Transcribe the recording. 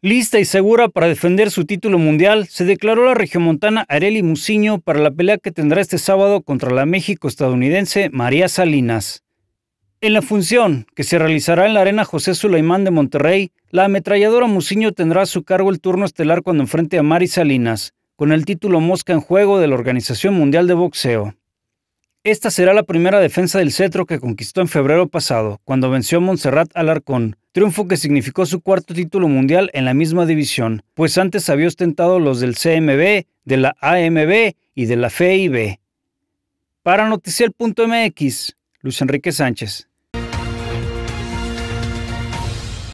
Lista y segura para defender su título mundial, se declaró la regiomontana Areli Muciño para la pelea que tendrá este sábado contra la México-estadounidense María Salinas. En la función, que se realizará en la Arena José Sulaimán de Monterrey, la ametralladora Muciño tendrá a su cargo el turno estelar cuando enfrente a Mari Salinas, con el título Mosca en juego de la Organización Mundial de Boxeo. Esta será la primera defensa del cetro que conquistó en febrero pasado, cuando venció a Montserrat Alarcón, triunfo que significó su cuarto título mundial en la misma división, pues antes había ostentado los del CMB, de la AMB y de la FIB. Para Noticiel.mx, Luis Enrique Sánchez.